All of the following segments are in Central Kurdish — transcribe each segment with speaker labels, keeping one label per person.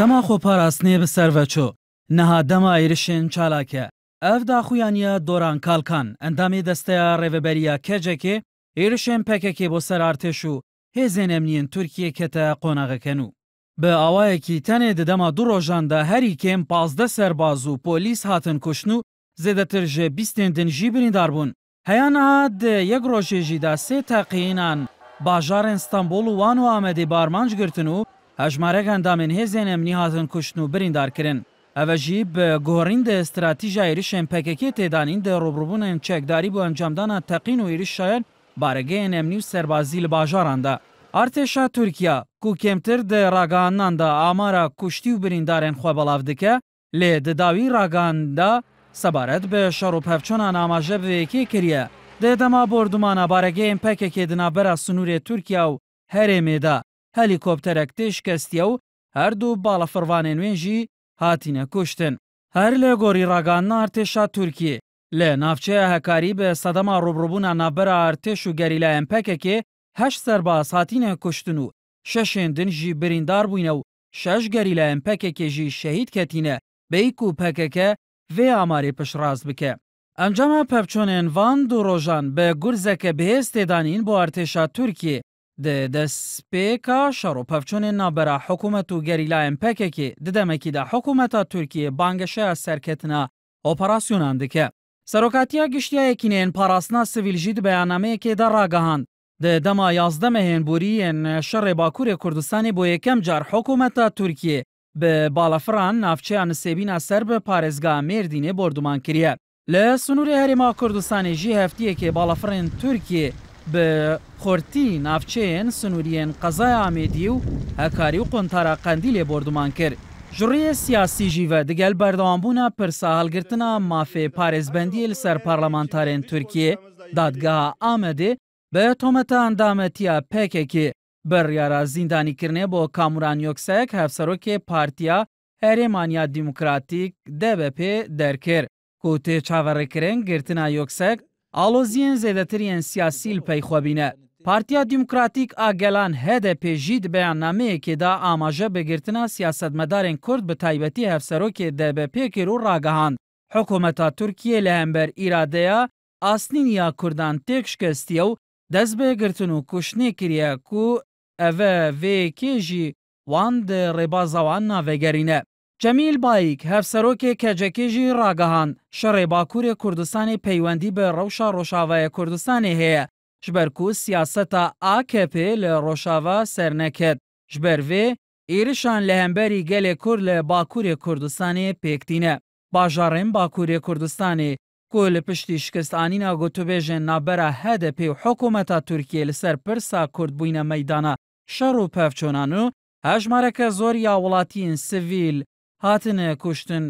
Speaker 1: دەما خۆپاراستنێ بە سەرڤەچۆ نەها دەما عێرشێن چالاکە ئەف داخویانە دۆران کالکان ئەندامی دەستەیە ڕێبەبەریە کەجێکێ عێرشێن پەکەکێ بۆ سەر ئارتێش و هێزێنەم نیەن تورکیە کەتە قۆناغەکەن و بە ئاوایەکی تەنێ دەدەما دوو ڕۆژاندا هەری کێم پازدە سەرباز و پۆلیس هاتن کوشن و زێدەتر ژێ بیستێن دنجی بریندار بوون هەیانەهات یەک ڕۆژێژیدا سێ تەقیینان باژارێن ستەمبول و وان و ئامەدەی بارمانج گرتن و هەژمارەکان دامێن هێزێنە منی هاتن کوشتن و بریندارکردن ئەوە ژی بە گۆڕیندە استراتیژای ریشێن پەکەکی تێدانین دە ڕۆبڕبوونن چەکداری بۆ ئەنجامدانە تەقین و عێریش شایەن بارەگەیە نەمنی و سەربازی لە باژاراندا ئارتێشا تورکیا کو کێمتر دە ڕاگانناندا ئامارە کوشتی و بریندارێن خۆ بەڵاو دکە لێ دەداوی ڕاگاندا سەبارەت بە شەڕ و پەفچۆنان ئاماژە بەیەکی کریە دێدەما بردومانە بارەگەیەن پەکێکێ دنابەرە سنوورێ تورکیا و هەرێمێدا هەلیکۆپتەرەک تێشکەستیە و هەردوو باڵە فڕوانێ نوێژی هاتینە کوشتن هەر لە گۆری ڕاگان نارتێشا تورکیە لە ناوچەیە هەکاری بە سەدەما ڕوبڕبوونا نابەرە ئارتێش و گەریلا ئەمپەکێکێ هەش سەرباز هاتینە کوشتن و شەشێندن ژی بریندار بووینە و شەش گەریلا ئەمپەکێکێژی شەهید کەتینە بەیک و پەکەکە vê amarê pişraz bike. Encama pevçûnên van du rojan bi gurzeke bihêz têdanîn bo artêşa Tirkiye دەستپێکا شەڕ و پەفچۆنێن نابەرا حکوومەت و گەریلایەن پەکێکی ددەمەکیدا حکوومەتە تورکیە بانگەشەیە سەرکەتنا ئۆپەراسیۆنان دکە. سەرۆکاتیا گشتیایەکی نێن پاراستنا سڤیلژید بەیانامەیەکێدا ڕاگەهاند. دەما یازدەمەهێن بوریەن شەڕێ باکوورێ کوردستانی بۆ یەکەم جار حکوومەتە تورکیە بە باڵەفران ناوچەیان سێبینا سەر بە پارێزگا مێردینێ بردومان کریە. لە سنووری هەرێما کوردستانی ژی هەفتیەکێ باڵەفرێن تورکیە bi xortî navçeyên sinûriyên qezaya Amedî û hekarî û qontara qendîlê borduman kir. Ji rêyê siyasî jî ve digel berdewambûna pirsa hilgirtina mafê parêzbendiyê li ser parlamentarên Tirkiye, dadgeha Amedê bi tometa endametiya pekekê biryara zîndanîkirinê bo Kamuran Yoksek hevserokê Partiya Herêmaniya Demokratîk DBP derkir. Ku tê girtina Yoksek ئالۆزیەن زێدەتریان سیاسیل پەیخۆبینە پارتیا دیموکراتیک ئاگەلان هەدە پێژی بەیان نامەیەکێدا ئاماژە بەگرتنا سیاستمەدارێن کورد بە تایبەتی هەفسەرۆکێ دەبە پێکر و ڕاگەهاند حکوومەتا تورکیە لە هەمبەر ئیرادەیە ئاسنین یا کوردان تێکشکستیە و دەست بێگرتن و کوشتنی کریە و ئەڤە وێ کێژی وان ڕێبازەوان ناوێگەرینە جەمیل بایک هەفسەرۆکێک کە جەکێژی ڕاگەهان شەڕێ باکوورێ کوردستانی پەیوەندی بە ڕەوشە ڕۆژاوایە کوردستانی هەیە ژبەرکو سیاسەتە ئاکپ لە ڕۆژاوا سەرنەکرد ژبەرێ ئێریشان لە هەمبەری گەلێ کورد لە باکوورێ کوردستانی پێکتینە باژارێن باکوورێ کوردستانی کو لە پشتی شکستانی ناگوتوبێژێن نابەرە هەدەپی و حکوومەتە تورکیە لەسەر پرسا کورد بووینە مەدانە شەڕ و پەفچۆنان و هەژمارەکە زۆر یا وڵاتیین سڤیل هاتنە کوشتن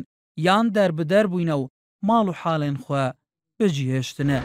Speaker 1: یان دەربدەر بووینە و ماڵ و حاڵێن خوا بجیهێشتنە.